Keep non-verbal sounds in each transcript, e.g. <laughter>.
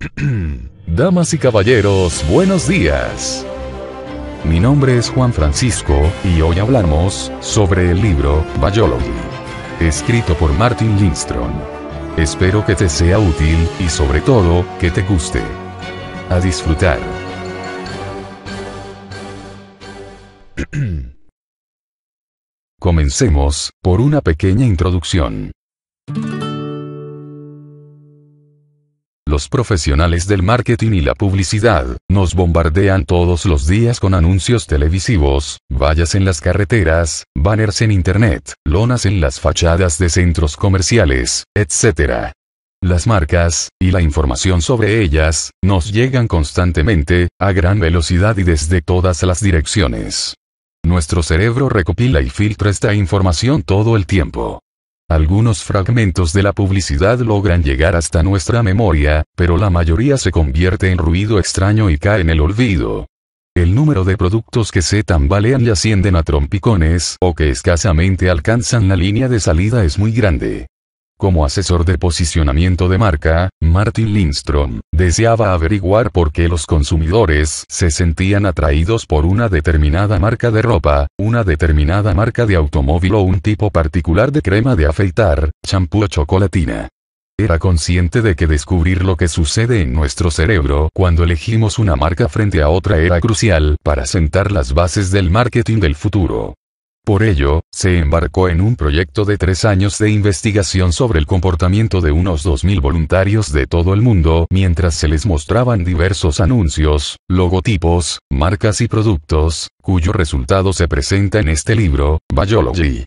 <clears throat> Damas y caballeros, buenos días. Mi nombre es Juan Francisco y hoy hablamos sobre el libro Biology, escrito por Martin Lindström. Espero que te sea útil y sobre todo que te guste. A disfrutar. <clears throat> Comencemos por una pequeña introducción. Los profesionales del marketing y la publicidad, nos bombardean todos los días con anuncios televisivos, vallas en las carreteras, banners en internet, lonas en las fachadas de centros comerciales, etc. Las marcas, y la información sobre ellas, nos llegan constantemente, a gran velocidad y desde todas las direcciones. Nuestro cerebro recopila y filtra esta información todo el tiempo. Algunos fragmentos de la publicidad logran llegar hasta nuestra memoria, pero la mayoría se convierte en ruido extraño y cae en el olvido. El número de productos que se tambalean y ascienden a trompicones o que escasamente alcanzan la línea de salida es muy grande. Como asesor de posicionamiento de marca, Martin Lindstrom deseaba averiguar por qué los consumidores se sentían atraídos por una determinada marca de ropa, una determinada marca de automóvil o un tipo particular de crema de afeitar, champú o chocolatina. Era consciente de que descubrir lo que sucede en nuestro cerebro cuando elegimos una marca frente a otra era crucial para sentar las bases del marketing del futuro. Por ello, se embarcó en un proyecto de tres años de investigación sobre el comportamiento de unos 2.000 voluntarios de todo el mundo mientras se les mostraban diversos anuncios, logotipos, marcas y productos, cuyo resultado se presenta en este libro, Biology.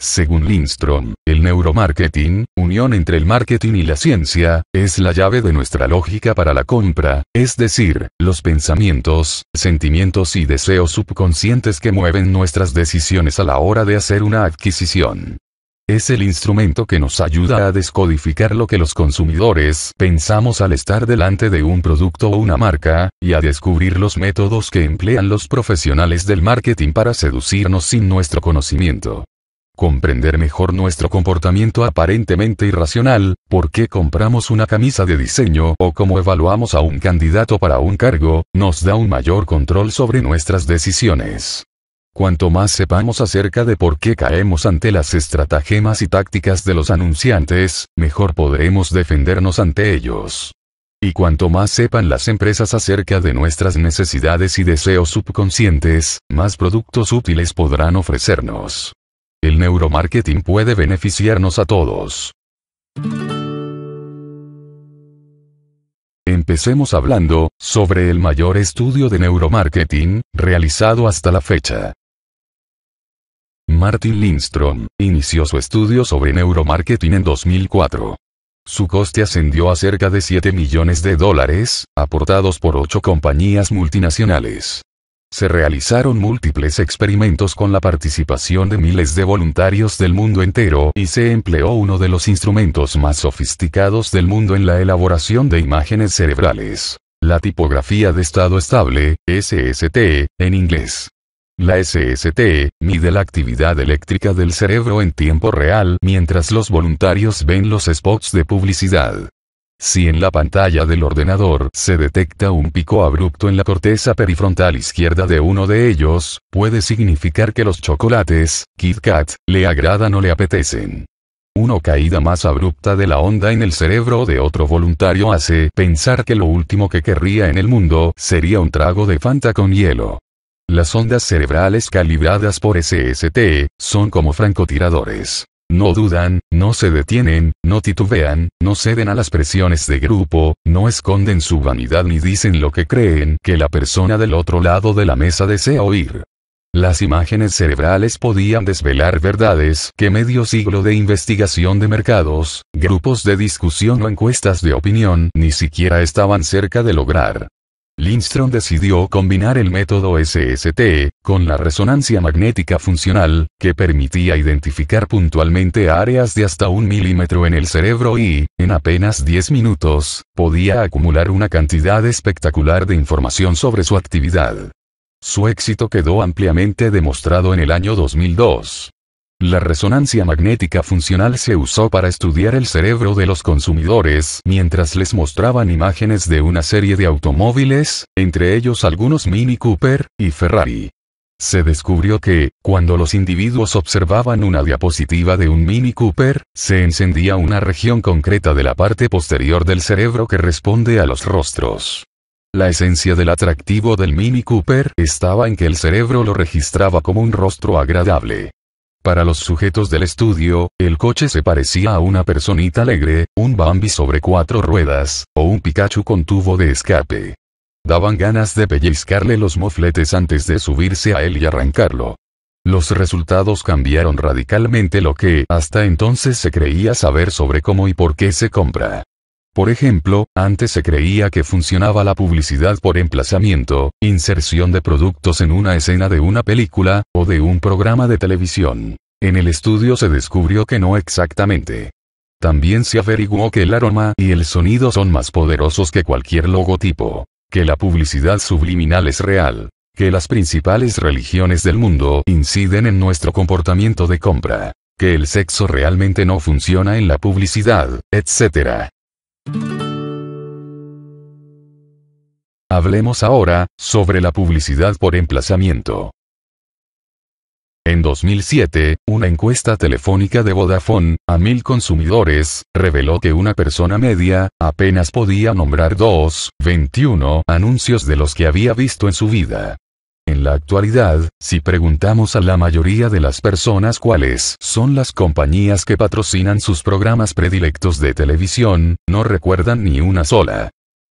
Según Lindstrom, el neuromarketing, unión entre el marketing y la ciencia, es la llave de nuestra lógica para la compra, es decir, los pensamientos, sentimientos y deseos subconscientes que mueven nuestras decisiones a la hora de hacer una adquisición. Es el instrumento que nos ayuda a descodificar lo que los consumidores pensamos al estar delante de un producto o una marca, y a descubrir los métodos que emplean los profesionales del marketing para seducirnos sin nuestro conocimiento comprender mejor nuestro comportamiento aparentemente irracional, por qué compramos una camisa de diseño o cómo evaluamos a un candidato para un cargo, nos da un mayor control sobre nuestras decisiones. Cuanto más sepamos acerca de por qué caemos ante las estratagemas y tácticas de los anunciantes, mejor podremos defendernos ante ellos. Y cuanto más sepan las empresas acerca de nuestras necesidades y deseos subconscientes, más productos útiles podrán ofrecernos. El neuromarketing puede beneficiarnos a todos. Empecemos hablando sobre el mayor estudio de neuromarketing realizado hasta la fecha. Martin Lindstrom inició su estudio sobre neuromarketing en 2004. Su coste ascendió a cerca de 7 millones de dólares, aportados por 8 compañías multinacionales. Se realizaron múltiples experimentos con la participación de miles de voluntarios del mundo entero y se empleó uno de los instrumentos más sofisticados del mundo en la elaboración de imágenes cerebrales. La tipografía de estado estable, SST, en inglés. La SST mide la actividad eléctrica del cerebro en tiempo real mientras los voluntarios ven los spots de publicidad. Si en la pantalla del ordenador se detecta un pico abrupto en la corteza perifrontal izquierda de uno de ellos, puede significar que los chocolates, Kit Kat, le agradan o le apetecen. Una caída más abrupta de la onda en el cerebro de otro voluntario hace pensar que lo último que querría en el mundo sería un trago de Fanta con hielo. Las ondas cerebrales calibradas por SST son como francotiradores. No dudan, no se detienen, no titubean, no ceden a las presiones de grupo, no esconden su vanidad ni dicen lo que creen que la persona del otro lado de la mesa desea oír. Las imágenes cerebrales podían desvelar verdades que medio siglo de investigación de mercados, grupos de discusión o encuestas de opinión ni siquiera estaban cerca de lograr. Lindstrom decidió combinar el método SST, con la resonancia magnética funcional, que permitía identificar puntualmente áreas de hasta un milímetro en el cerebro y, en apenas 10 minutos, podía acumular una cantidad espectacular de información sobre su actividad. Su éxito quedó ampliamente demostrado en el año 2002. La resonancia magnética funcional se usó para estudiar el cerebro de los consumidores mientras les mostraban imágenes de una serie de automóviles, entre ellos algunos Mini Cooper y Ferrari. Se descubrió que, cuando los individuos observaban una diapositiva de un Mini Cooper, se encendía una región concreta de la parte posterior del cerebro que responde a los rostros. La esencia del atractivo del Mini Cooper estaba en que el cerebro lo registraba como un rostro agradable. Para los sujetos del estudio, el coche se parecía a una personita alegre, un Bambi sobre cuatro ruedas, o un Pikachu con tubo de escape. Daban ganas de pellizcarle los mofletes antes de subirse a él y arrancarlo. Los resultados cambiaron radicalmente lo que hasta entonces se creía saber sobre cómo y por qué se compra. Por ejemplo, antes se creía que funcionaba la publicidad por emplazamiento, inserción de productos en una escena de una película, o de un programa de televisión. En el estudio se descubrió que no exactamente. También se averiguó que el aroma y el sonido son más poderosos que cualquier logotipo, que la publicidad subliminal es real, que las principales religiones del mundo inciden en nuestro comportamiento de compra, que el sexo realmente no funciona en la publicidad, etc. Hablemos ahora, sobre la publicidad por emplazamiento. En 2007, una encuesta telefónica de Vodafone, a mil consumidores, reveló que una persona media, apenas podía nombrar 2, 21 anuncios de los que había visto en su vida. En la actualidad, si preguntamos a la mayoría de las personas cuáles son las compañías que patrocinan sus programas predilectos de televisión, no recuerdan ni una sola.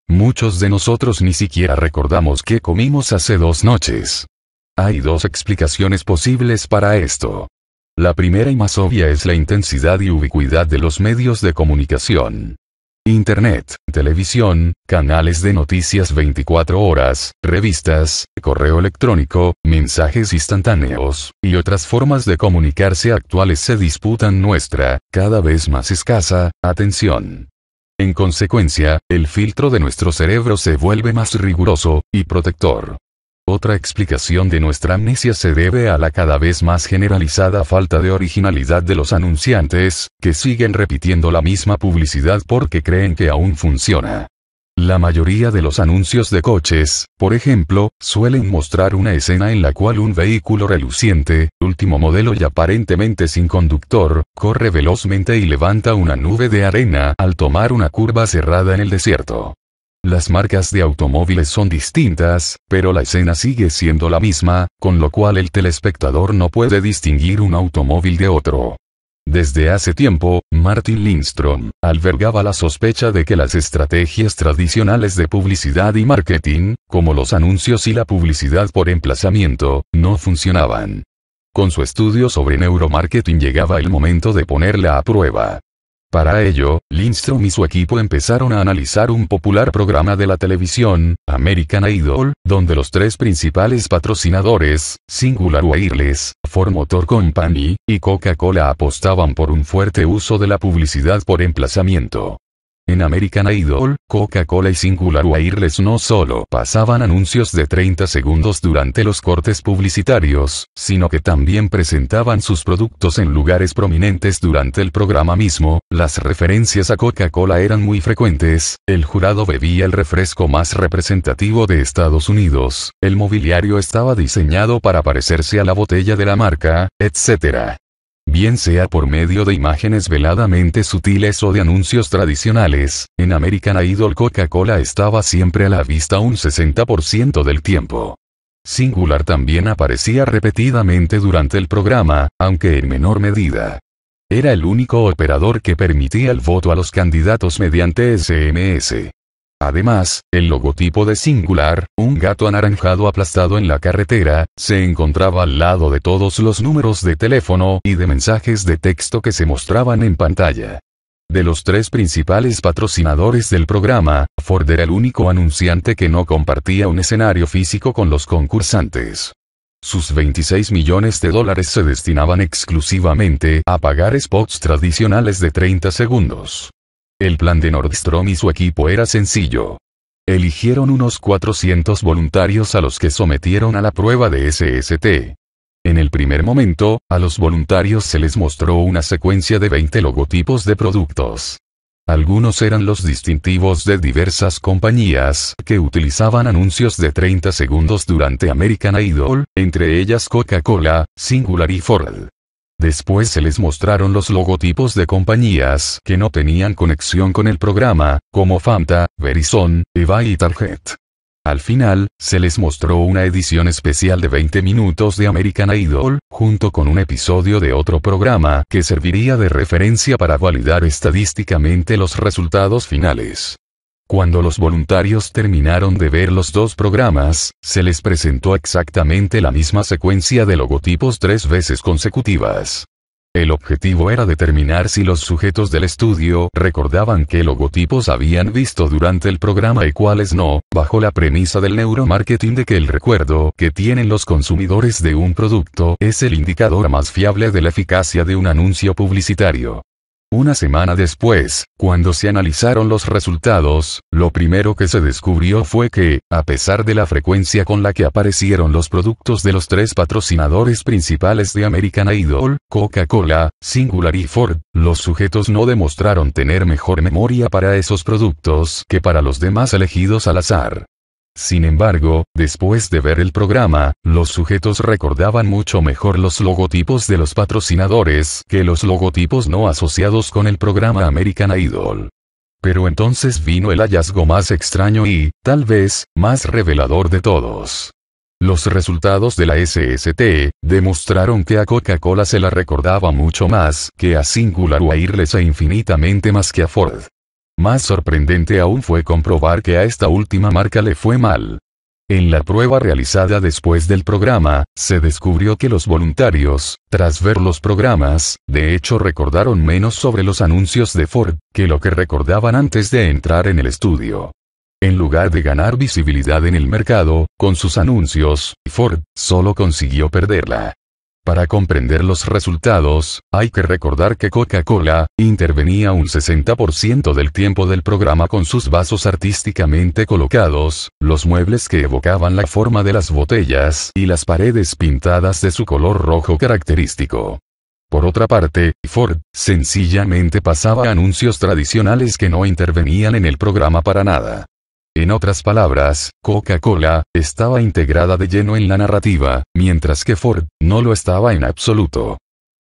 Muchos de nosotros ni siquiera recordamos qué comimos hace dos noches. Hay dos explicaciones posibles para esto. La primera y más obvia es la intensidad y ubicuidad de los medios de comunicación. Internet, televisión, canales de noticias 24 horas, revistas, correo electrónico, mensajes instantáneos, y otras formas de comunicarse actuales se disputan nuestra, cada vez más escasa, atención. En consecuencia, el filtro de nuestro cerebro se vuelve más riguroso, y protector. Otra explicación de nuestra amnesia se debe a la cada vez más generalizada falta de originalidad de los anunciantes, que siguen repitiendo la misma publicidad porque creen que aún funciona. La mayoría de los anuncios de coches, por ejemplo, suelen mostrar una escena en la cual un vehículo reluciente, último modelo y aparentemente sin conductor, corre velozmente y levanta una nube de arena al tomar una curva cerrada en el desierto. Las marcas de automóviles son distintas, pero la escena sigue siendo la misma, con lo cual el telespectador no puede distinguir un automóvil de otro. Desde hace tiempo, Martin Lindstrom albergaba la sospecha de que las estrategias tradicionales de publicidad y marketing, como los anuncios y la publicidad por emplazamiento, no funcionaban. Con su estudio sobre neuromarketing llegaba el momento de ponerla a prueba. Para ello, Lindstrom y su equipo empezaron a analizar un popular programa de la televisión, American Idol, donde los tres principales patrocinadores, Singular Wireless, Ford Motor Company, y Coca-Cola apostaban por un fuerte uso de la publicidad por emplazamiento. En American Idol, Coca-Cola y Singular Wireless no solo pasaban anuncios de 30 segundos durante los cortes publicitarios, sino que también presentaban sus productos en lugares prominentes durante el programa mismo, las referencias a Coca-Cola eran muy frecuentes, el jurado bebía el refresco más representativo de Estados Unidos, el mobiliario estaba diseñado para parecerse a la botella de la marca, etc bien sea por medio de imágenes veladamente sutiles o de anuncios tradicionales, en American Idol Coca-Cola estaba siempre a la vista un 60% del tiempo. Singular también aparecía repetidamente durante el programa, aunque en menor medida. Era el único operador que permitía el voto a los candidatos mediante SMS. Además, el logotipo de Singular, un gato anaranjado aplastado en la carretera, se encontraba al lado de todos los números de teléfono y de mensajes de texto que se mostraban en pantalla. De los tres principales patrocinadores del programa, Ford era el único anunciante que no compartía un escenario físico con los concursantes. Sus 26 millones de dólares se destinaban exclusivamente a pagar spots tradicionales de 30 segundos. El plan de Nordstrom y su equipo era sencillo. Eligieron unos 400 voluntarios a los que sometieron a la prueba de SST. En el primer momento, a los voluntarios se les mostró una secuencia de 20 logotipos de productos. Algunos eran los distintivos de diversas compañías que utilizaban anuncios de 30 segundos durante American Idol, entre ellas Coca-Cola, Singular y Ford. Después se les mostraron los logotipos de compañías que no tenían conexión con el programa, como Fanta, Verizon, EVA y Target. Al final, se les mostró una edición especial de 20 minutos de American Idol, junto con un episodio de otro programa que serviría de referencia para validar estadísticamente los resultados finales. Cuando los voluntarios terminaron de ver los dos programas, se les presentó exactamente la misma secuencia de logotipos tres veces consecutivas. El objetivo era determinar si los sujetos del estudio recordaban qué logotipos habían visto durante el programa y cuáles no, bajo la premisa del neuromarketing de que el recuerdo que tienen los consumidores de un producto es el indicador más fiable de la eficacia de un anuncio publicitario. Una semana después, cuando se analizaron los resultados, lo primero que se descubrió fue que, a pesar de la frecuencia con la que aparecieron los productos de los tres patrocinadores principales de American Idol, Coca-Cola, Singular y Ford, los sujetos no demostraron tener mejor memoria para esos productos que para los demás elegidos al azar. Sin embargo, después de ver el programa, los sujetos recordaban mucho mejor los logotipos de los patrocinadores que los logotipos no asociados con el programa American Idol. Pero entonces vino el hallazgo más extraño y, tal vez, más revelador de todos. Los resultados de la SST demostraron que a Coca-Cola se la recordaba mucho más que a Singular o Irles e infinitamente más que a Ford. Más sorprendente aún fue comprobar que a esta última marca le fue mal. En la prueba realizada después del programa, se descubrió que los voluntarios, tras ver los programas, de hecho recordaron menos sobre los anuncios de Ford, que lo que recordaban antes de entrar en el estudio. En lugar de ganar visibilidad en el mercado, con sus anuncios, Ford solo consiguió perderla. Para comprender los resultados, hay que recordar que Coca-Cola, intervenía un 60% del tiempo del programa con sus vasos artísticamente colocados, los muebles que evocaban la forma de las botellas y las paredes pintadas de su color rojo característico. Por otra parte, Ford, sencillamente pasaba anuncios tradicionales que no intervenían en el programa para nada. En otras palabras, Coca-Cola, estaba integrada de lleno en la narrativa, mientras que Ford, no lo estaba en absoluto.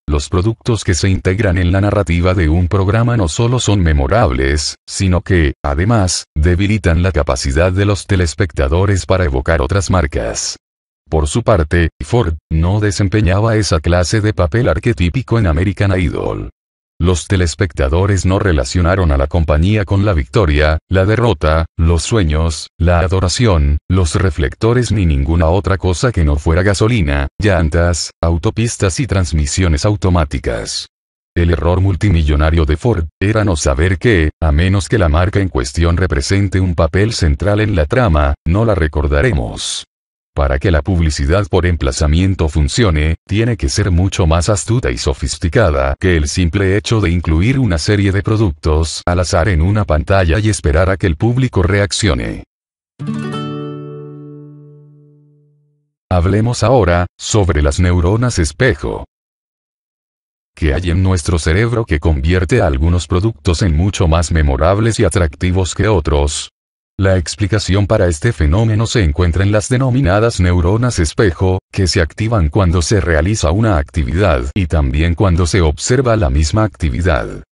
Los productos que se integran en la narrativa de un programa no solo son memorables, sino que, además, debilitan la capacidad de los telespectadores para evocar otras marcas. Por su parte, Ford, no desempeñaba esa clase de papel arquetípico en American Idol. Los telespectadores no relacionaron a la compañía con la victoria, la derrota, los sueños, la adoración, los reflectores ni ninguna otra cosa que no fuera gasolina, llantas, autopistas y transmisiones automáticas. El error multimillonario de Ford era no saber que, a menos que la marca en cuestión represente un papel central en la trama, no la recordaremos. Para que la publicidad por emplazamiento funcione, tiene que ser mucho más astuta y sofisticada que el simple hecho de incluir una serie de productos al azar en una pantalla y esperar a que el público reaccione. Hablemos ahora, sobre las neuronas espejo. ¿Qué hay en nuestro cerebro que convierte algunos productos en mucho más memorables y atractivos que otros? La explicación para este fenómeno se encuentra en las denominadas neuronas espejo, que se activan cuando se realiza una actividad y también cuando se observa la misma actividad.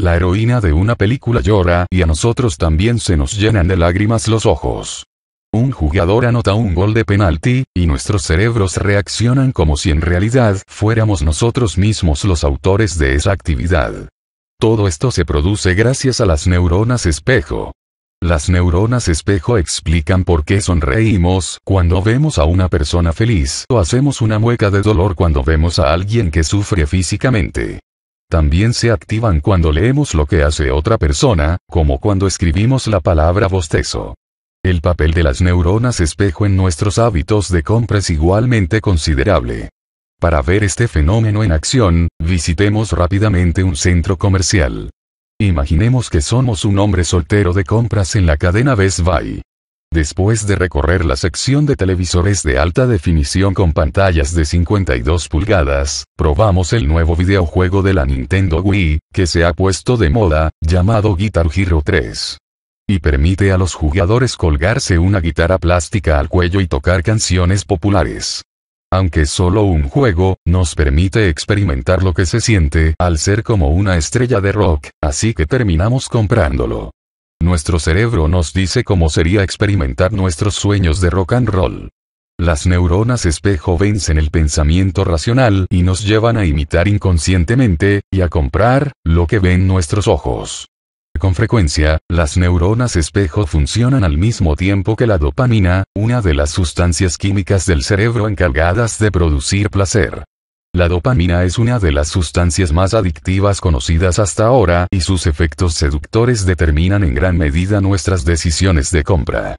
La heroína de una película llora y a nosotros también se nos llenan de lágrimas los ojos. Un jugador anota un gol de penalti, y nuestros cerebros reaccionan como si en realidad fuéramos nosotros mismos los autores de esa actividad. Todo esto se produce gracias a las neuronas espejo. Las neuronas espejo explican por qué sonreímos cuando vemos a una persona feliz o hacemos una mueca de dolor cuando vemos a alguien que sufre físicamente. También se activan cuando leemos lo que hace otra persona, como cuando escribimos la palabra bostezo. El papel de las neuronas espejo en nuestros hábitos de compra es igualmente considerable. Para ver este fenómeno en acción, visitemos rápidamente un centro comercial. Imaginemos que somos un hombre soltero de compras en la cadena Best Buy. Después de recorrer la sección de televisores de alta definición con pantallas de 52 pulgadas, probamos el nuevo videojuego de la Nintendo Wii, que se ha puesto de moda, llamado Guitar Hero 3. Y permite a los jugadores colgarse una guitarra plástica al cuello y tocar canciones populares. Aunque solo un juego, nos permite experimentar lo que se siente al ser como una estrella de rock, así que terminamos comprándolo. Nuestro cerebro nos dice cómo sería experimentar nuestros sueños de rock and roll. Las neuronas espejo vencen el pensamiento racional y nos llevan a imitar inconscientemente, y a comprar, lo que ven nuestros ojos. Con frecuencia, las neuronas espejo funcionan al mismo tiempo que la dopamina, una de las sustancias químicas del cerebro encargadas de producir placer. La dopamina es una de las sustancias más adictivas conocidas hasta ahora y sus efectos seductores determinan en gran medida nuestras decisiones de compra.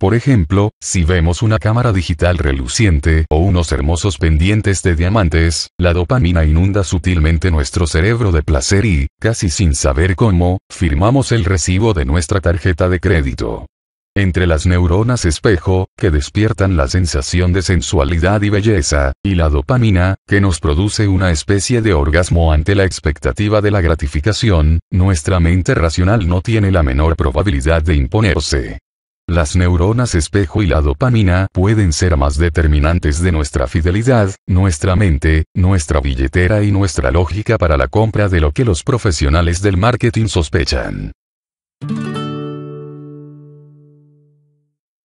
Por ejemplo, si vemos una cámara digital reluciente o unos hermosos pendientes de diamantes, la dopamina inunda sutilmente nuestro cerebro de placer y, casi sin saber cómo, firmamos el recibo de nuestra tarjeta de crédito. Entre las neuronas espejo, que despiertan la sensación de sensualidad y belleza, y la dopamina, que nos produce una especie de orgasmo ante la expectativa de la gratificación, nuestra mente racional no tiene la menor probabilidad de imponerse. Las neuronas espejo y la dopamina pueden ser más determinantes de nuestra fidelidad, nuestra mente, nuestra billetera y nuestra lógica para la compra de lo que los profesionales del marketing sospechan.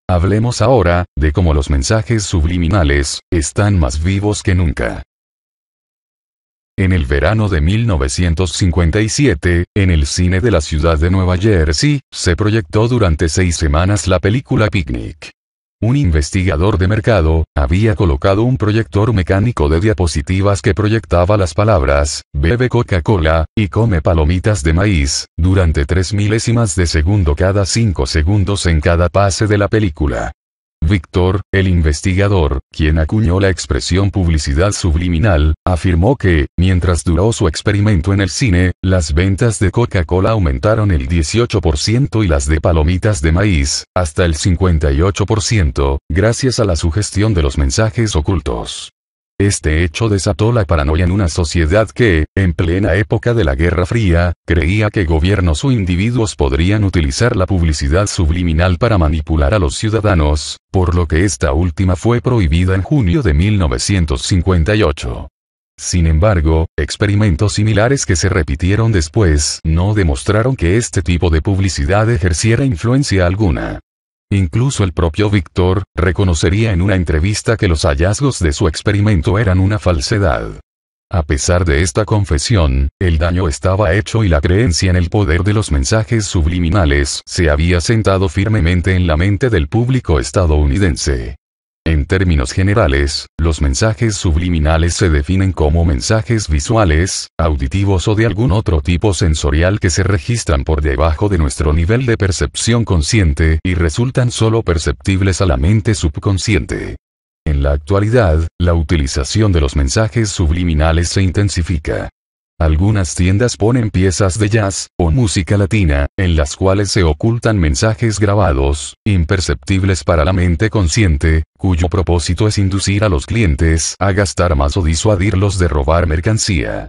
Hablemos ahora, de cómo los mensajes subliminales, están más vivos que nunca. En el verano de 1957, en el cine de la ciudad de Nueva Jersey, se proyectó durante seis semanas la película Picnic. Un investigador de mercado, había colocado un proyector mecánico de diapositivas que proyectaba las palabras, bebe Coca-Cola, y come palomitas de maíz, durante tres milésimas de segundo cada cinco segundos en cada pase de la película. Víctor, el investigador, quien acuñó la expresión publicidad subliminal, afirmó que, mientras duró su experimento en el cine, las ventas de Coca-Cola aumentaron el 18% y las de palomitas de maíz, hasta el 58%, gracias a la sugestión de los mensajes ocultos. Este hecho desató la paranoia en una sociedad que, en plena época de la Guerra Fría, creía que gobiernos o individuos podrían utilizar la publicidad subliminal para manipular a los ciudadanos, por lo que esta última fue prohibida en junio de 1958. Sin embargo, experimentos similares que se repitieron después no demostraron que este tipo de publicidad ejerciera influencia alguna. Incluso el propio Víctor, reconocería en una entrevista que los hallazgos de su experimento eran una falsedad. A pesar de esta confesión, el daño estaba hecho y la creencia en el poder de los mensajes subliminales se había sentado firmemente en la mente del público estadounidense. En términos generales, los mensajes subliminales se definen como mensajes visuales, auditivos o de algún otro tipo sensorial que se registran por debajo de nuestro nivel de percepción consciente y resultan solo perceptibles a la mente subconsciente. En la actualidad, la utilización de los mensajes subliminales se intensifica. Algunas tiendas ponen piezas de jazz, o música latina, en las cuales se ocultan mensajes grabados, imperceptibles para la mente consciente, cuyo propósito es inducir a los clientes a gastar más o disuadirlos de robar mercancía.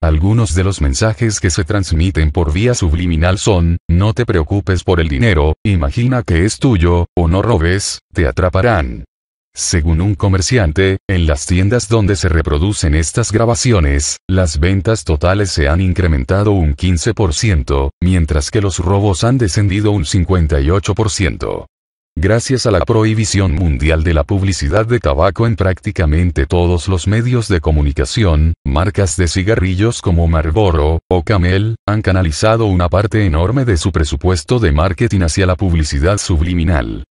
Algunos de los mensajes que se transmiten por vía subliminal son, no te preocupes por el dinero, imagina que es tuyo, o no robes, te atraparán. Según un comerciante, en las tiendas donde se reproducen estas grabaciones, las ventas totales se han incrementado un 15%, mientras que los robos han descendido un 58%. Gracias a la prohibición mundial de la publicidad de tabaco en prácticamente todos los medios de comunicación, marcas de cigarrillos como Marlboro o Camel han canalizado una parte enorme de su presupuesto de marketing hacia la publicidad subliminal.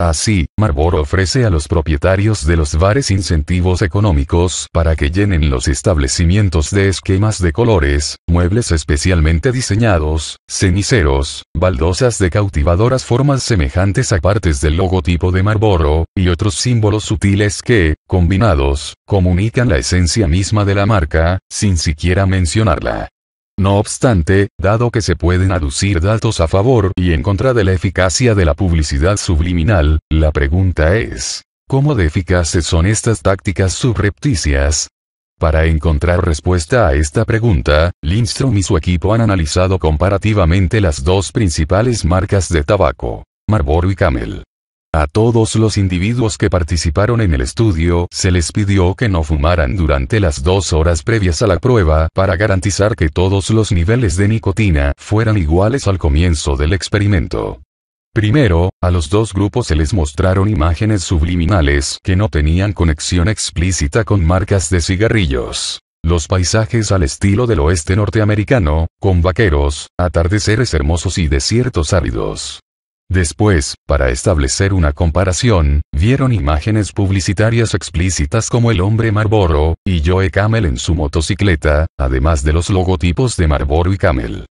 Así, Marlboro ofrece a los propietarios de los bares incentivos económicos para que llenen los establecimientos de esquemas de colores, muebles especialmente diseñados, ceniceros, baldosas de cautivadoras formas semejantes a partes del logotipo de Marlboro, y otros símbolos sutiles que, combinados, comunican la esencia misma de la marca, sin siquiera mencionarla. No obstante, dado que se pueden aducir datos a favor y en contra de la eficacia de la publicidad subliminal, la pregunta es, ¿cómo de eficaces son estas tácticas subrepticias? Para encontrar respuesta a esta pregunta, Lindstrom y su equipo han analizado comparativamente las dos principales marcas de tabaco, Marlboro y Camel. A todos los individuos que participaron en el estudio se les pidió que no fumaran durante las dos horas previas a la prueba para garantizar que todos los niveles de nicotina fueran iguales al comienzo del experimento. Primero, a los dos grupos se les mostraron imágenes subliminales que no tenían conexión explícita con marcas de cigarrillos. Los paisajes al estilo del oeste norteamericano, con vaqueros, atardeceres hermosos y desiertos áridos. Después, para establecer una comparación, vieron imágenes publicitarias explícitas como el hombre Marlboro, y Joe Camel en su motocicleta, además de los logotipos de Marlboro y Camel.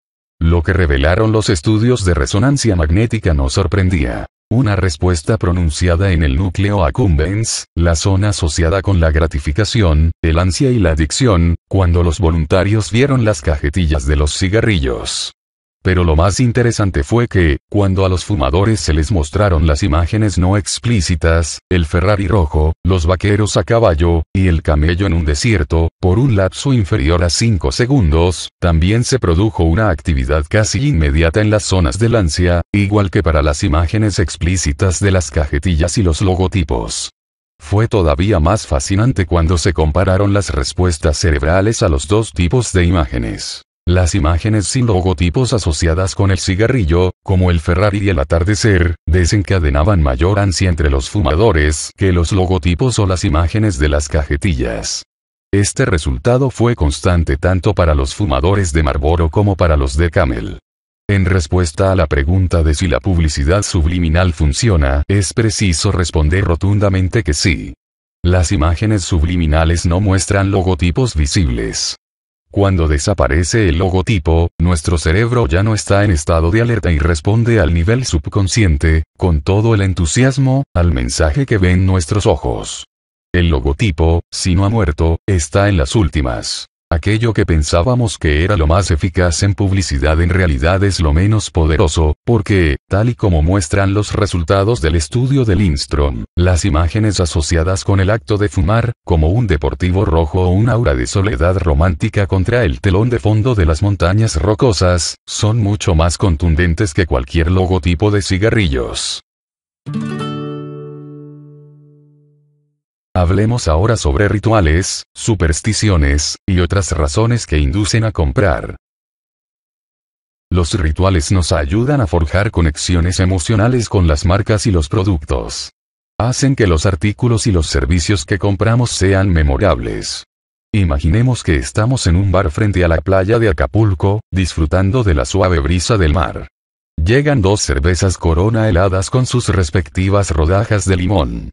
Lo que revelaron los estudios de resonancia magnética no sorprendía. Una respuesta pronunciada en el núcleo Acumbens, la zona asociada con la gratificación, el ansia y la adicción, cuando los voluntarios vieron las cajetillas de los cigarrillos. Pero lo más interesante fue que, cuando a los fumadores se les mostraron las imágenes no explícitas, el Ferrari rojo, los vaqueros a caballo, y el camello en un desierto, por un lapso inferior a 5 segundos, también se produjo una actividad casi inmediata en las zonas del ansia, igual que para las imágenes explícitas de las cajetillas y los logotipos. Fue todavía más fascinante cuando se compararon las respuestas cerebrales a los dos tipos de imágenes. Las imágenes sin logotipos asociadas con el cigarrillo, como el Ferrari y el atardecer, desencadenaban mayor ansia entre los fumadores que los logotipos o las imágenes de las cajetillas. Este resultado fue constante tanto para los fumadores de Marlboro como para los de Camel. En respuesta a la pregunta de si la publicidad subliminal funciona, es preciso responder rotundamente que sí. Las imágenes subliminales no muestran logotipos visibles. Cuando desaparece el logotipo, nuestro cerebro ya no está en estado de alerta y responde al nivel subconsciente, con todo el entusiasmo, al mensaje que ven nuestros ojos. El logotipo, si no ha muerto, está en las últimas. Aquello que pensábamos que era lo más eficaz en publicidad en realidad es lo menos poderoso, porque, tal y como muestran los resultados del estudio de Lindstrom, las imágenes asociadas con el acto de fumar, como un deportivo rojo o un aura de soledad romántica contra el telón de fondo de las montañas rocosas, son mucho más contundentes que cualquier logotipo de cigarrillos. Hablemos ahora sobre rituales, supersticiones, y otras razones que inducen a comprar. Los rituales nos ayudan a forjar conexiones emocionales con las marcas y los productos. Hacen que los artículos y los servicios que compramos sean memorables. Imaginemos que estamos en un bar frente a la playa de Acapulco, disfrutando de la suave brisa del mar. Llegan dos cervezas corona heladas con sus respectivas rodajas de limón.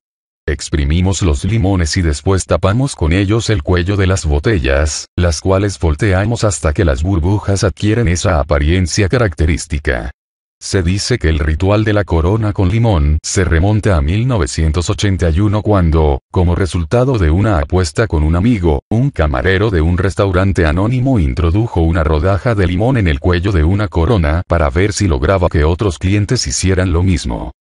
Exprimimos los limones y después tapamos con ellos el cuello de las botellas, las cuales volteamos hasta que las burbujas adquieren esa apariencia característica. Se dice que el ritual de la corona con limón se remonta a 1981 cuando, como resultado de una apuesta con un amigo, un camarero de un restaurante anónimo introdujo una rodaja de limón en el cuello de una corona para ver si lograba que otros clientes hicieran lo mismo.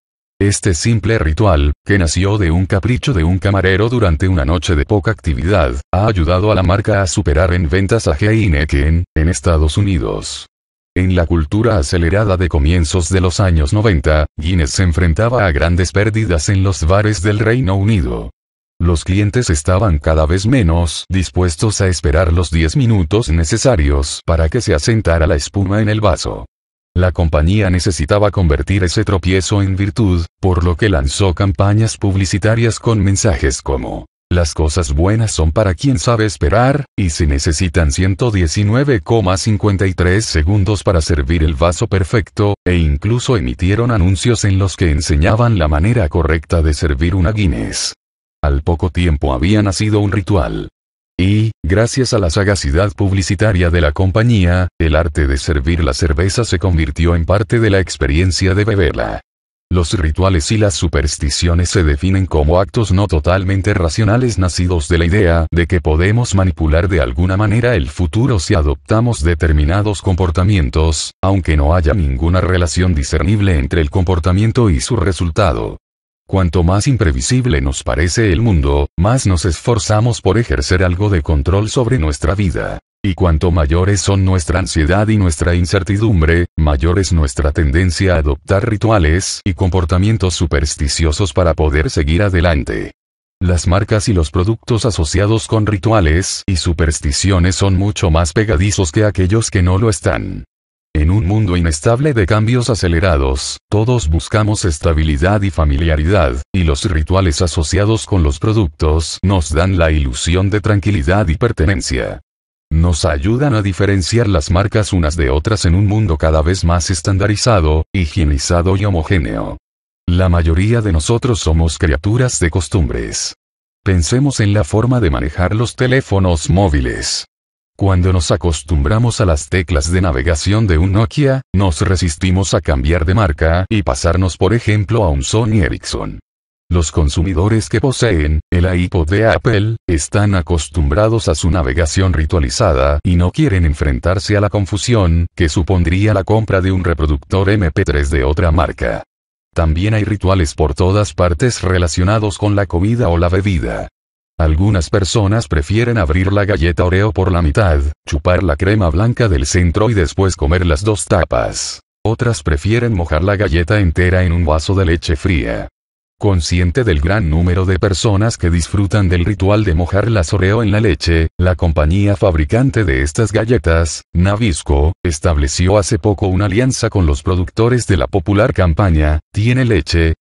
Este simple ritual, que nació de un capricho de un camarero durante una noche de poca actividad, ha ayudado a la marca a superar en ventas a Heineken, en Estados Unidos. En la cultura acelerada de comienzos de los años 90, Guinness se enfrentaba a grandes pérdidas en los bares del Reino Unido. Los clientes estaban cada vez menos dispuestos a esperar los 10 minutos necesarios para que se asentara la espuma en el vaso. La compañía necesitaba convertir ese tropiezo en virtud, por lo que lanzó campañas publicitarias con mensajes como las cosas buenas son para quien sabe esperar, y si necesitan 119,53 segundos para servir el vaso perfecto, e incluso emitieron anuncios en los que enseñaban la manera correcta de servir una Guinness. Al poco tiempo había nacido un ritual. Y, gracias a la sagacidad publicitaria de la compañía, el arte de servir la cerveza se convirtió en parte de la experiencia de beberla. Los rituales y las supersticiones se definen como actos no totalmente racionales nacidos de la idea de que podemos manipular de alguna manera el futuro si adoptamos determinados comportamientos, aunque no haya ninguna relación discernible entre el comportamiento y su resultado. Cuanto más imprevisible nos parece el mundo, más nos esforzamos por ejercer algo de control sobre nuestra vida. Y cuanto mayores son nuestra ansiedad y nuestra incertidumbre, mayor es nuestra tendencia a adoptar rituales y comportamientos supersticiosos para poder seguir adelante. Las marcas y los productos asociados con rituales y supersticiones son mucho más pegadizos que aquellos que no lo están. En un mundo inestable de cambios acelerados, todos buscamos estabilidad y familiaridad, y los rituales asociados con los productos nos dan la ilusión de tranquilidad y pertenencia. Nos ayudan a diferenciar las marcas unas de otras en un mundo cada vez más estandarizado, higienizado y homogéneo. La mayoría de nosotros somos criaturas de costumbres. Pensemos en la forma de manejar los teléfonos móviles. Cuando nos acostumbramos a las teclas de navegación de un Nokia, nos resistimos a cambiar de marca y pasarnos por ejemplo a un Sony Ericsson. Los consumidores que poseen el iPod de Apple están acostumbrados a su navegación ritualizada y no quieren enfrentarse a la confusión que supondría la compra de un reproductor MP3 de otra marca. También hay rituales por todas partes relacionados con la comida o la bebida. Algunas personas prefieren abrir la galleta Oreo por la mitad, chupar la crema blanca del centro y después comer las dos tapas. Otras prefieren mojar la galleta entera en un vaso de leche fría. Consciente del gran número de personas que disfrutan del ritual de mojar las Oreo en la leche, la compañía fabricante de estas galletas, Nabisco, estableció hace poco una alianza con los productores de la popular campaña, Tiene leche,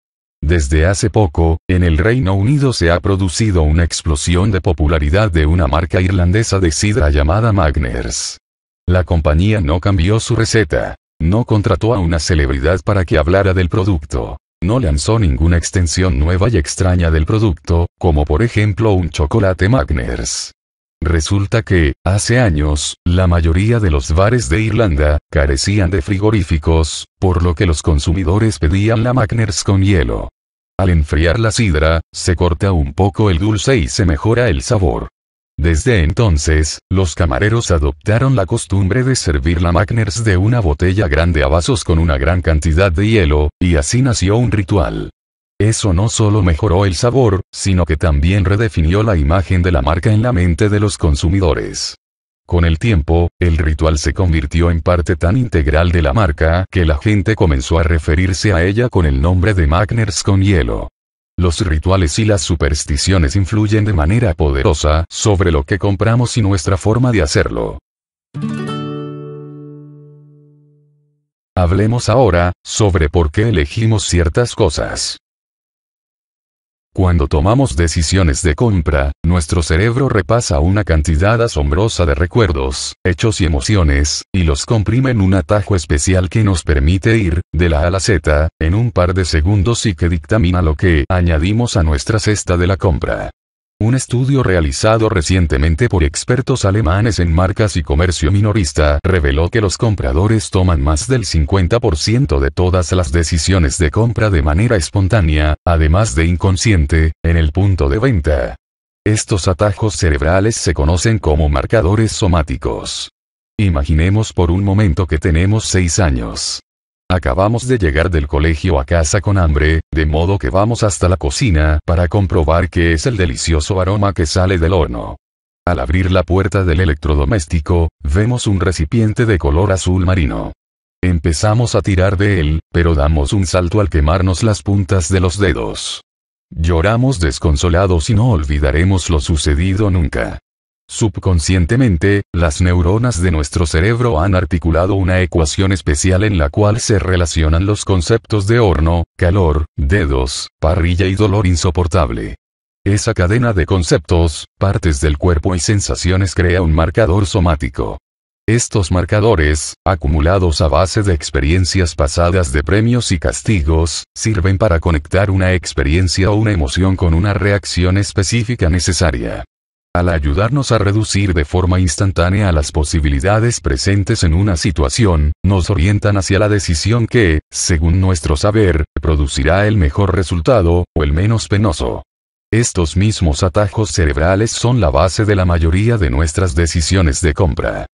desde hace poco, en el Reino Unido se ha producido una explosión de popularidad de una marca irlandesa de sidra llamada Magners. La compañía no cambió su receta. No contrató a una celebridad para que hablara del producto. No lanzó ninguna extensión nueva y extraña del producto, como por ejemplo un chocolate Magners. Resulta que, hace años, la mayoría de los bares de Irlanda, carecían de frigoríficos, por lo que los consumidores pedían la Magners con hielo. Al enfriar la sidra, se corta un poco el dulce y se mejora el sabor. Desde entonces, los camareros adoptaron la costumbre de servir la Magners de una botella grande a vasos con una gran cantidad de hielo, y así nació un ritual. Eso no solo mejoró el sabor, sino que también redefinió la imagen de la marca en la mente de los consumidores. Con el tiempo, el ritual se convirtió en parte tan integral de la marca que la gente comenzó a referirse a ella con el nombre de Magners con hielo. Los rituales y las supersticiones influyen de manera poderosa sobre lo que compramos y nuestra forma de hacerlo. Hablemos ahora sobre por qué elegimos ciertas cosas. Cuando tomamos decisiones de compra, nuestro cerebro repasa una cantidad asombrosa de recuerdos, hechos y emociones, y los comprime en un atajo especial que nos permite ir, de la A a la Z, en un par de segundos y que dictamina lo que añadimos a nuestra cesta de la compra. Un estudio realizado recientemente por expertos alemanes en marcas y comercio minorista reveló que los compradores toman más del 50% de todas las decisiones de compra de manera espontánea, además de inconsciente, en el punto de venta. Estos atajos cerebrales se conocen como marcadores somáticos. Imaginemos por un momento que tenemos 6 años. Acabamos de llegar del colegio a casa con hambre, de modo que vamos hasta la cocina para comprobar que es el delicioso aroma que sale del horno. Al abrir la puerta del electrodoméstico, vemos un recipiente de color azul marino. Empezamos a tirar de él, pero damos un salto al quemarnos las puntas de los dedos. Lloramos desconsolados y no olvidaremos lo sucedido nunca. Subconscientemente, las neuronas de nuestro cerebro han articulado una ecuación especial en la cual se relacionan los conceptos de horno, calor, dedos, parrilla y dolor insoportable. Esa cadena de conceptos, partes del cuerpo y sensaciones crea un marcador somático. Estos marcadores, acumulados a base de experiencias pasadas de premios y castigos, sirven para conectar una experiencia o una emoción con una reacción específica necesaria al ayudarnos a reducir de forma instantánea las posibilidades presentes en una situación, nos orientan hacia la decisión que, según nuestro saber, producirá el mejor resultado, o el menos penoso. Estos mismos atajos cerebrales son la base de la mayoría de nuestras decisiones de compra.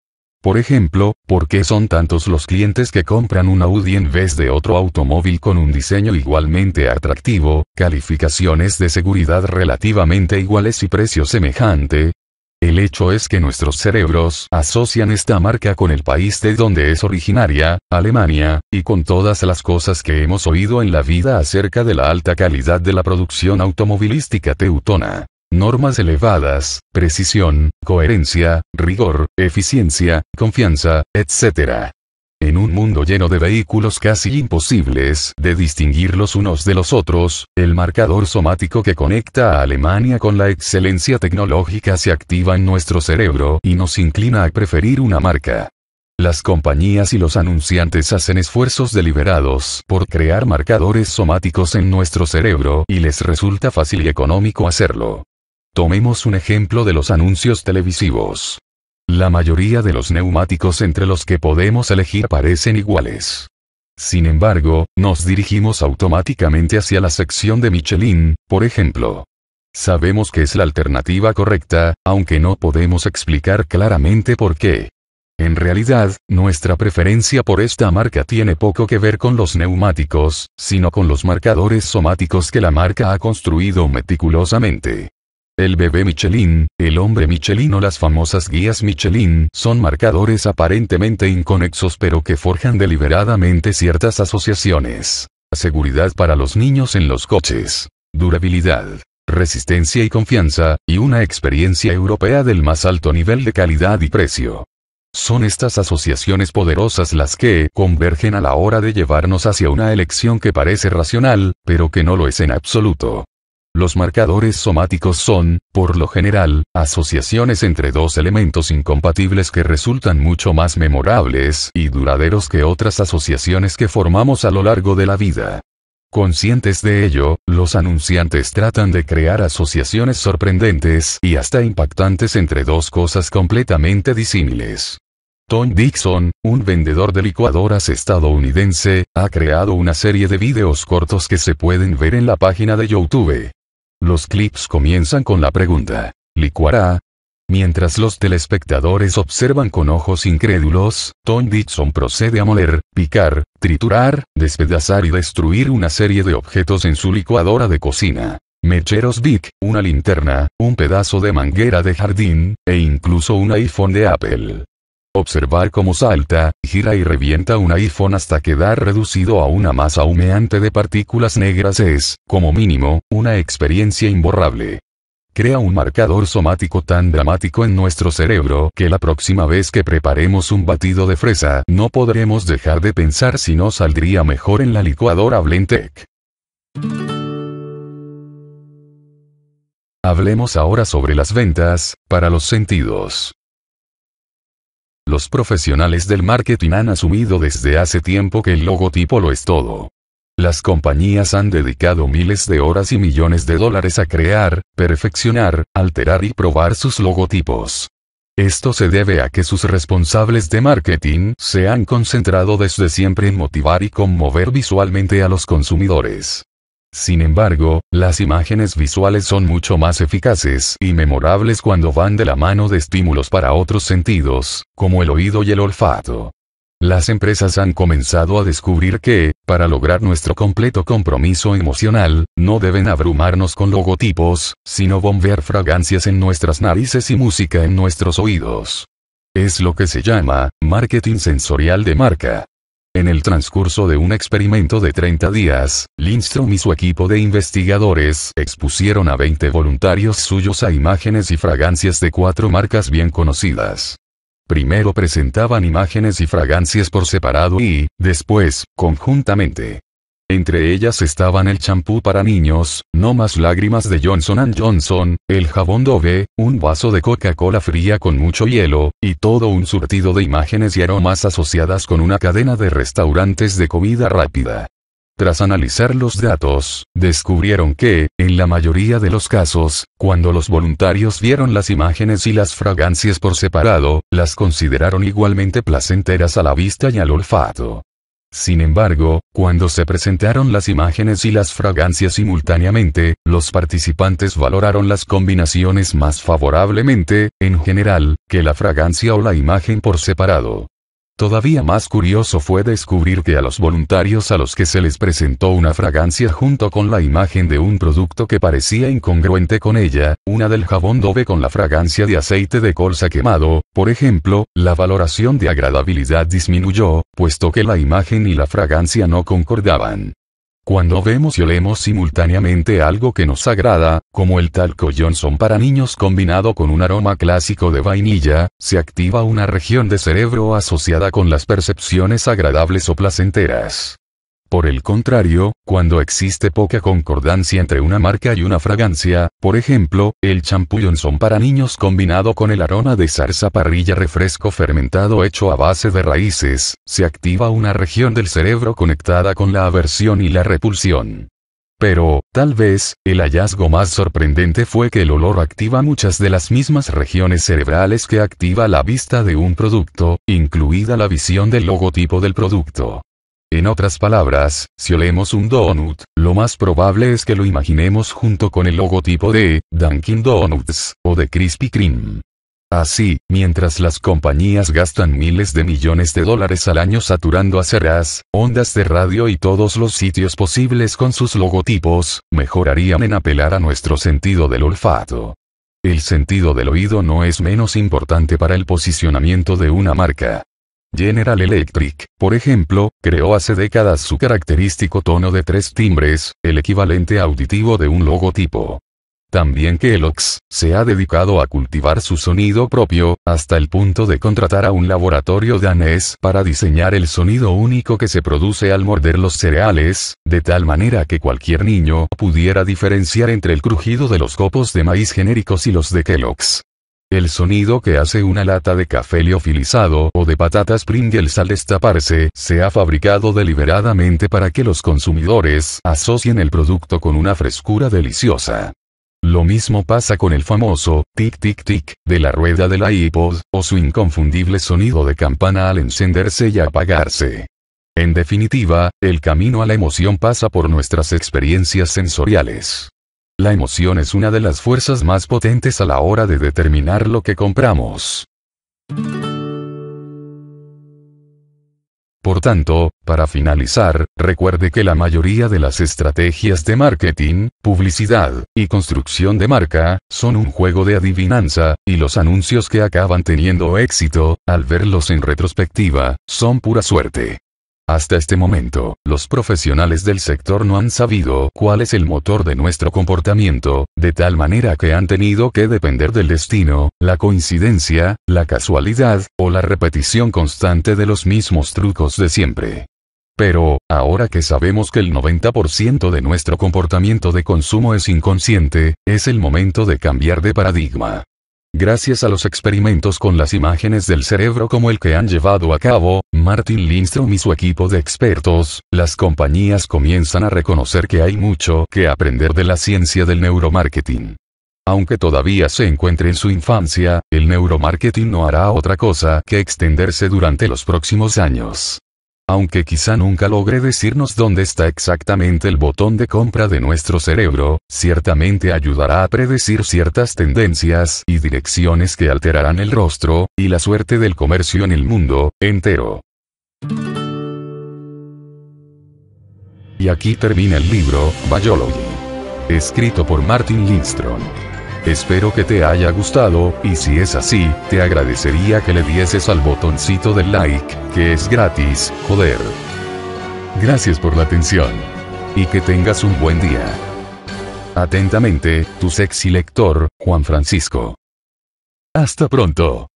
Por ejemplo, ¿por qué son tantos los clientes que compran una Audi en vez de otro automóvil con un diseño igualmente atractivo, calificaciones de seguridad relativamente iguales y precio semejante? El hecho es que nuestros cerebros asocian esta marca con el país de donde es originaria, Alemania, y con todas las cosas que hemos oído en la vida acerca de la alta calidad de la producción automovilística teutona. Normas elevadas, precisión, coherencia, rigor, eficiencia, confianza, etc. En un mundo lleno de vehículos casi imposibles de distinguir los unos de los otros, el marcador somático que conecta a Alemania con la excelencia tecnológica se activa en nuestro cerebro y nos inclina a preferir una marca. Las compañías y los anunciantes hacen esfuerzos deliberados por crear marcadores somáticos en nuestro cerebro y les resulta fácil y económico hacerlo. Tomemos un ejemplo de los anuncios televisivos. La mayoría de los neumáticos entre los que podemos elegir parecen iguales. Sin embargo, nos dirigimos automáticamente hacia la sección de Michelin, por ejemplo. Sabemos que es la alternativa correcta, aunque no podemos explicar claramente por qué. En realidad, nuestra preferencia por esta marca tiene poco que ver con los neumáticos, sino con los marcadores somáticos que la marca ha construido meticulosamente. El bebé Michelin, el hombre Michelin o las famosas guías Michelin son marcadores aparentemente inconexos pero que forjan deliberadamente ciertas asociaciones. Seguridad para los niños en los coches. Durabilidad. Resistencia y confianza, y una experiencia europea del más alto nivel de calidad y precio. Son estas asociaciones poderosas las que convergen a la hora de llevarnos hacia una elección que parece racional, pero que no lo es en absoluto. Los marcadores somáticos son, por lo general, asociaciones entre dos elementos incompatibles que resultan mucho más memorables y duraderos que otras asociaciones que formamos a lo largo de la vida. Conscientes de ello, los anunciantes tratan de crear asociaciones sorprendentes y hasta impactantes entre dos cosas completamente disímiles. Tom Dixon, un vendedor de licuadoras estadounidense, ha creado una serie de videos cortos que se pueden ver en la página de YouTube. Los clips comienzan con la pregunta, ¿licuará? Mientras los telespectadores observan con ojos incrédulos, Tom Dixon procede a moler, picar, triturar, despedazar y destruir una serie de objetos en su licuadora de cocina. Mecheros Dick, una linterna, un pedazo de manguera de jardín, e incluso un iPhone de Apple. Observar cómo salta, gira y revienta un iPhone hasta quedar reducido a una masa humeante de partículas negras es, como mínimo, una experiencia imborrable crea un marcador somático tan dramático en nuestro cerebro que la próxima vez que preparemos un batido de fresa no podremos dejar de pensar si no saldría mejor en la licuadora Blentec. Hablemos ahora sobre las ventas, para los sentidos. Los profesionales del marketing han asumido desde hace tiempo que el logotipo lo es todo. Las compañías han dedicado miles de horas y millones de dólares a crear, perfeccionar, alterar y probar sus logotipos. Esto se debe a que sus responsables de marketing se han concentrado desde siempre en motivar y conmover visualmente a los consumidores. Sin embargo, las imágenes visuales son mucho más eficaces y memorables cuando van de la mano de estímulos para otros sentidos, como el oído y el olfato. Las empresas han comenzado a descubrir que, para lograr nuestro completo compromiso emocional, no deben abrumarnos con logotipos, sino bombear fragancias en nuestras narices y música en nuestros oídos. Es lo que se llama marketing sensorial de marca. En el transcurso de un experimento de 30 días, Lindstrom y su equipo de investigadores expusieron a 20 voluntarios suyos a imágenes y fragancias de cuatro marcas bien conocidas. Primero presentaban imágenes y fragancias por separado y, después, conjuntamente. Entre ellas estaban el champú para niños, No Más Lágrimas de Johnson Johnson, el jabón Dove, un vaso de Coca-Cola fría con mucho hielo, y todo un surtido de imágenes y aromas asociadas con una cadena de restaurantes de comida rápida. Tras analizar los datos, descubrieron que, en la mayoría de los casos, cuando los voluntarios vieron las imágenes y las fragancias por separado, las consideraron igualmente placenteras a la vista y al olfato. Sin embargo, cuando se presentaron las imágenes y las fragancias simultáneamente, los participantes valoraron las combinaciones más favorablemente, en general, que la fragancia o la imagen por separado. Todavía más curioso fue descubrir que a los voluntarios a los que se les presentó una fragancia junto con la imagen de un producto que parecía incongruente con ella, una del jabón Dove con la fragancia de aceite de colza quemado, por ejemplo, la valoración de agradabilidad disminuyó, puesto que la imagen y la fragancia no concordaban. Cuando vemos y olemos simultáneamente algo que nos agrada, como el talco Johnson para niños combinado con un aroma clásico de vainilla, se activa una región de cerebro asociada con las percepciones agradables o placenteras. Por el contrario, cuando existe poca concordancia entre una marca y una fragancia, por ejemplo, el champú Johnson para niños combinado con el aroma de zarza parrilla refresco fermentado hecho a base de raíces, se activa una región del cerebro conectada con la aversión y la repulsión. Pero, tal vez, el hallazgo más sorprendente fue que el olor activa muchas de las mismas regiones cerebrales que activa la vista de un producto, incluida la visión del logotipo del producto. En otras palabras, si olemos un donut, lo más probable es que lo imaginemos junto con el logotipo de Dunkin' Donuts o de Krispy Kreme. Así, mientras las compañías gastan miles de millones de dólares al año saturando aceras, ondas de radio y todos los sitios posibles con sus logotipos, mejorarían en apelar a nuestro sentido del olfato. El sentido del oído no es menos importante para el posicionamiento de una marca. General Electric, por ejemplo, creó hace décadas su característico tono de tres timbres, el equivalente auditivo de un logotipo. También Kellogg's, se ha dedicado a cultivar su sonido propio, hasta el punto de contratar a un laboratorio danés para diseñar el sonido único que se produce al morder los cereales, de tal manera que cualquier niño pudiera diferenciar entre el crujido de los copos de maíz genéricos y los de Kellogg's. El sonido que hace una lata de café liofilizado o de patatas Pringles al destaparse se ha fabricado deliberadamente para que los consumidores asocien el producto con una frescura deliciosa. Lo mismo pasa con el famoso tic tic tic de la rueda de la iPod, o su inconfundible sonido de campana al encenderse y apagarse. En definitiva, el camino a la emoción pasa por nuestras experiencias sensoriales. La emoción es una de las fuerzas más potentes a la hora de determinar lo que compramos. Por tanto, para finalizar, recuerde que la mayoría de las estrategias de marketing, publicidad y construcción de marca son un juego de adivinanza, y los anuncios que acaban teniendo éxito, al verlos en retrospectiva, son pura suerte. Hasta este momento, los profesionales del sector no han sabido cuál es el motor de nuestro comportamiento, de tal manera que han tenido que depender del destino, la coincidencia, la casualidad, o la repetición constante de los mismos trucos de siempre. Pero, ahora que sabemos que el 90% de nuestro comportamiento de consumo es inconsciente, es el momento de cambiar de paradigma. Gracias a los experimentos con las imágenes del cerebro como el que han llevado a cabo, Martin Lindstrom y su equipo de expertos, las compañías comienzan a reconocer que hay mucho que aprender de la ciencia del neuromarketing. Aunque todavía se encuentre en su infancia, el neuromarketing no hará otra cosa que extenderse durante los próximos años aunque quizá nunca logre decirnos dónde está exactamente el botón de compra de nuestro cerebro, ciertamente ayudará a predecir ciertas tendencias y direcciones que alterarán el rostro, y la suerte del comercio en el mundo, entero. Y aquí termina el libro, Biology. Escrito por Martin Lindstrom. Espero que te haya gustado, y si es así, te agradecería que le dieses al botoncito del like, que es gratis, joder. Gracias por la atención. Y que tengas un buen día. Atentamente, tu sexy lector, Juan Francisco. Hasta pronto.